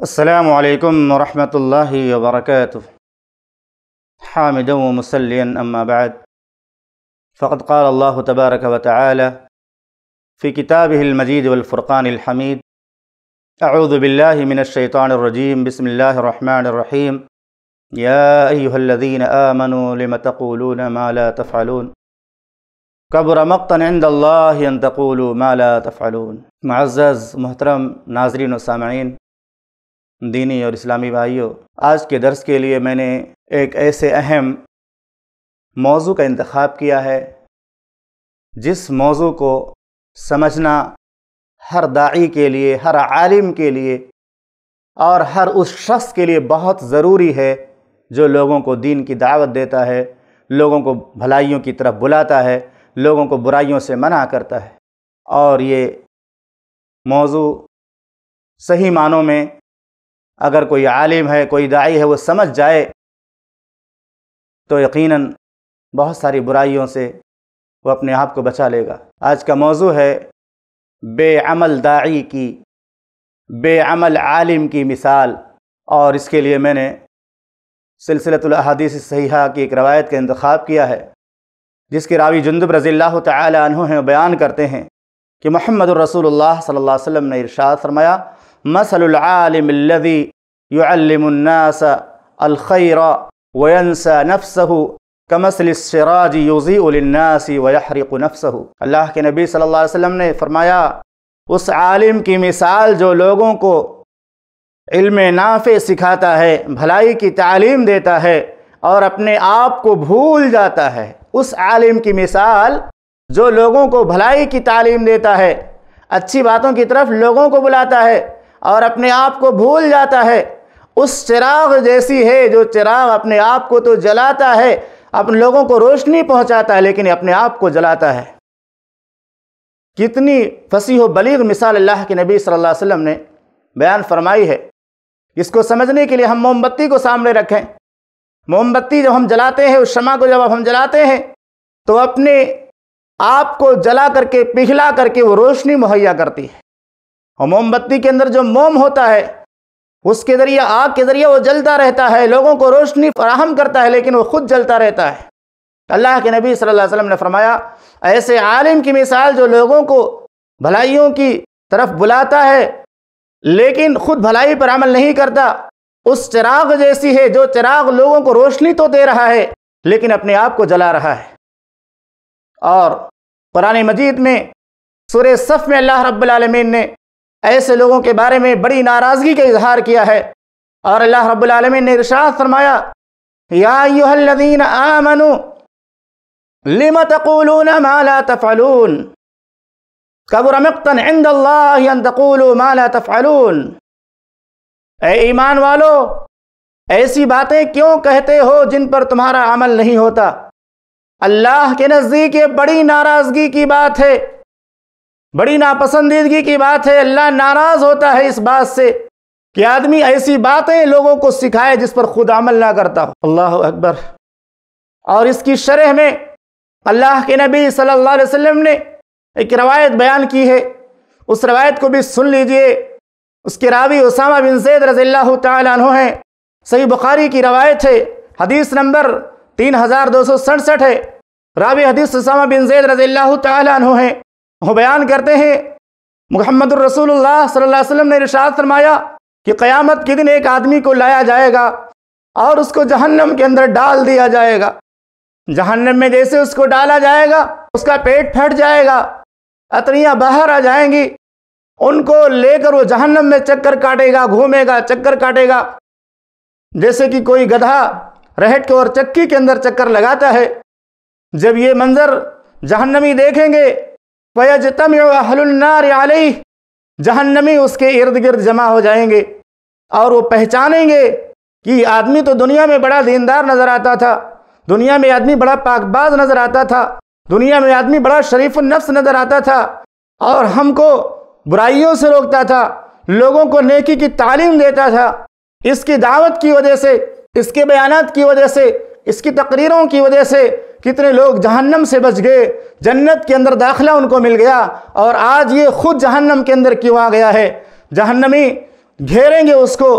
السلام عليكم ورحمة الله وبركاته حامدا ومسليا أما بعد فقد قال الله تبارك وتعالى في كتابه المجيد والفرقان الحميد أعوذ بالله من الشيطان الرجيم بسم الله الرحمن الرحيم يا أيها الذين آمنوا لم تقولون ما لا تفعلون كبر مقتا عند الله ان تقولوا ما لا تفعلون معزز محترم ناظرين وسامعين दीनी और इस्लामी भाइयों आज के दर्स के लिए मैंने एक ऐसे अहम मौजू का इंतखब किया है जिस मौजू को समझना हर दाई के लिए हर आलिम के लिए और हर उस शख्स के लिए बहुत ज़रूरी है जो लोगों को दीन की दावत देता है लोगों को भलाइयों की तरफ बुलाता है लोगों को बुराइयों से मना करता है और ये मौजू सही मानों में अगर कोई आलिम है कोई दाई है वो समझ जाए तो यकीनन बहुत सारी बुराइयों से वो अपने आप को बचा लेगा आज का मौजू है बेअमल दाई की बेअमल आलिम की मिसाल और इसके लिए मैंने सिलसिलतलहदीस सहीहा की एक रवायत का इंतखब किया है जिसके रावी जुंदब रज़ील्ला तु हैं बयान करते हैं कि महमद रसूल सल्ला वसम ने इरशाद फरमाया मसलमिल्लि युल्लमन्नास अलखैरा वयनसा नफ्सहु कमसलराज यूज़ी उलन्नासी अल्लाह के नबी सल्लल्लाहु ने फरमाया उस आलिम की मिसाल जो लोगों को इल्म नाफ़े सिखाता है भलाई की तालीम देता है और अपने आप को भूल जाता है उस आलिम की मिसाल जो लोगों को भलाई की तालीम देता है अच्छी बातों की तरफ लोगों को बुलाता है और अपने आप को भूल जाता है उस चिराग जैसी है जो चिराग अपने आप को तो जलाता है अपने लोगों को रोशनी पहुंचाता है लेकिन अपने आप को जलाता है कितनी फसी हो बलीग मिसाल अल्लाह के नबी सल्लल्लाहु अलैहि वसल्लम ने बयान फरमाई है इसको समझने के लिए हम मोमबत्ती को सामने रखें मोमबत्ती जब हम जलाते हैं उस शमा को जब हम जलाते हैं तो अपने आप को जला करके पिघला करके वो रोशनी मुहैया करती है और मोमबत्ती के अंदर जो मोम होता है उसके ज़रिए आग के ज़रिए वो जलता रहता है लोगों को रोशनी फराहम करता है लेकिन वो खुद जलता रहता है अल्लाह के नबी सल्लल्लाहु अलैहि वसल्लम ने फरमाया ऐसे आलिम की मिसाल जो लोगों को भलाइयों की तरफ बुलाता है लेकिन खुद भलाई पर अमल नहीं करता उस चिराग जैसी है जो चिराग लोगों को रोशनी तो दे रहा है लेकिन अपने आप को जला रहा है और कुरान मजीद में सुर सफ़ में अल्लाह रब्बुल ने ऐसे लोगों के बारे में बड़ी नाराज़गी का इजहार किया है और अल्लाह रब्लम ने इरशाद फरमाया यादीन आमनु लिमतकूलून माला तफ़लून कबुर मक्तन ईमान वालो ऐसी बातें क्यों कहते हो जिन पर तुम्हारा अमल नहीं होता अल्लाह के नज़दीक ये बड़ी नाराज़गी की बात है बड़ी नापसंदीदगी की बात है अल्लाह नाराज़ होता है इस बात से कि आदमी ऐसी बातें लोगों को सिखाए जिस पर खुद अमल ना करता हो अल्लाह अकबर और इसकी शरह में अल्लाह के नबी सल्लल्लाहु अलैहि वसल्लम ने एक रवायत बयान की है उस रवायत को भी सुन लीजिए उसके रावी उसामा बिन जैद रजील्ला तु हैं सही बुखारी की रवायत है हदीस नंबर तीन हज़ार दो सौ सड़सठ है रावी हदीस उसामा बिन जैद रजील्ला तु हैं वो बयान करते हैं मोहम्मद रसूलुल्लाह सल्लल्लाहु अलैहि वसल्लम ने इरशाद फरमाया कि क़यामत के दिन एक आदमी को लाया जाएगा और उसको जहन्नम के अंदर डाल दिया जाएगा जहन्नम में जैसे उसको डाला जाएगा उसका पेट फट जाएगा अतनियाँ बाहर आ जाएंगी उनको लेकर वो जहन्नम में चक्कर काटेगा घूमेगा चक्कर काटेगा जैसे कि कोई गधा रहट के और चक्की के अंदर चक्कर लगाता है जब ये मंज़र जहन्नमी देखेंगे वयजतम अहलनार आलही जहन्नमी उसके इर्द गिर्द जमा हो जाएंगे और वो पहचानेंगे कि आदमी तो दुनिया में बड़ा दीनदार नज़र आता था दुनिया में आदमी बड़ा पाकबाज नज़र आता था दुनिया में आदमी बड़ा शरीफ नफ्स नज़र आता था और हमको बुराइयों से रोकता था लोगों को नेकी की तालीम देता था इसकी दावत की वजह से इसके बयान की वजह से इसकी तकरीरों की वजह से कितने लोग जहन्नम से बच गए जन्नत के अंदर दाखिला उनको मिल गया और आज ये खुद जहन्नम के अंदर क्यों आ गया है जहन्नमी घेरेंगे उसको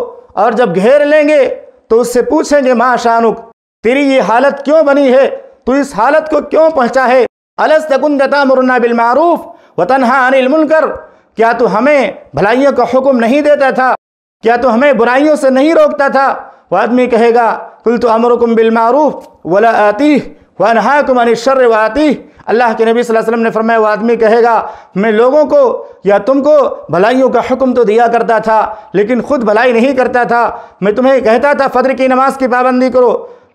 और जब घेर लेंगे तो उससे पूछेंगे माँ शानुक तेरी ये हालत क्यों बनी है तो इस हालत को क्यों पहुँचा है अलस तकुंदता मुरना बिलमारूफ वतनहा अनिल मुनकर क्या तू हमें भलाइयों का हुक्म नहीं देता था क्या तू हमें बुराइयों से नहीं रोकता था वह आदमी कहेगा कुल तो अमरकुम बिलमारूफ वला आती वनहा कुमानी शर्र वाती अल्लाह के नबी वसल्लम ने फरमाया वो आदमी कहेगा मैं लोगों को या तुमको भलाइयों का हुक्म तो दिया करता था लेकिन ख़ुद भलाई नहीं करता था मैं तुम्हें कहता था फ़जर की नमाज़ की पाबंदी करो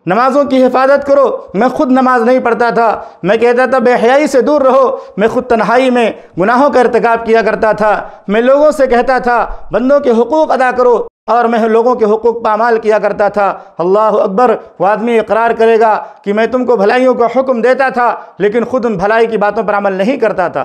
नमाज़ों की हिफाजत करो मैं ख़ुद नमाज़ नहीं पढ़ता था मैं कहता था बेहयाई से दूर रहो मैं ख़ुद तन्हाई में गुनाहों का इरतकब किया करता था मैं लोगों से कहता था बंदों के हकूक़ अदा करो और मैं लोगों के हकूक़ पामाल किया करता था अल्लाह अकबर वो आदमी इकरार करेगा कि मैं तुमको भलाइयों का हुक्म देता था लेकिन ख़ुद उन भलाई की बातों पर अमल नहीं करता था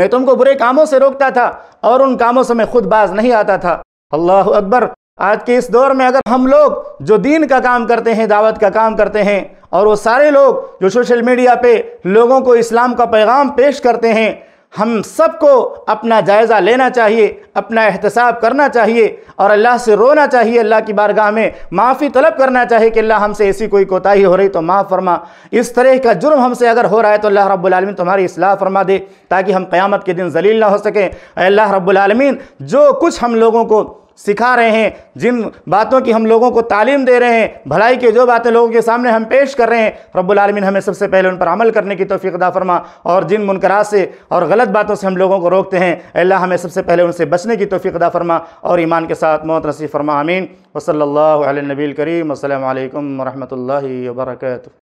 मैं तुमको बुरे कामों से रोकता था और उन कामों से मैं खुद बाज नहीं आता था अल्लाह अकबर आज के इस दौर में अगर हम लोग जो दीन का काम करते हैं दावत का काम करते हैं और वो सारे लोग जो सोशल मीडिया पे लोगों को इस्लाम का पैगाम पेश करते हैं हम सबको अपना जायज़ा लेना चाहिए अपना एहतसाब करना चाहिए और अल्लाह से रोना चाहिए अल्लाह की बारगाह में माफ़ी तलब करना चाहिए कि अल्लाह हमसे ऐसी कोई कोताही हो रही तो माफ़ फरमा इस तरह का जुर्म हमसे अगर हो रहा है तो अल्लाह रब्बुलमीन तुम्हारी असलाह फरमा दे ताकि हम क़्यामत के दिन जलील ना हो सकें अल्लाह रब्लम जो कुछ हम लोगों को सिखा रहे हैं जिन बातों की हम लोगों को तालीम दे रहे हैं भलाई की जो बातें लोगों के सामने हम पेश कर रहे हैं रब्बुलमीन हमें सबसे पहले उन पर अमल करने की तोफ़ी अदा फरमा और जिन मुनकरात से और गलत बातों से हम लोगों को रोकते हैं अल्लाह हमें सबसे पहले उनसे बचने की तोफ़ी अदा फरमा और ईमान के साथ मौत नसीब फरमा आमीन वसल नबील करीम असल वरम्ह वर्क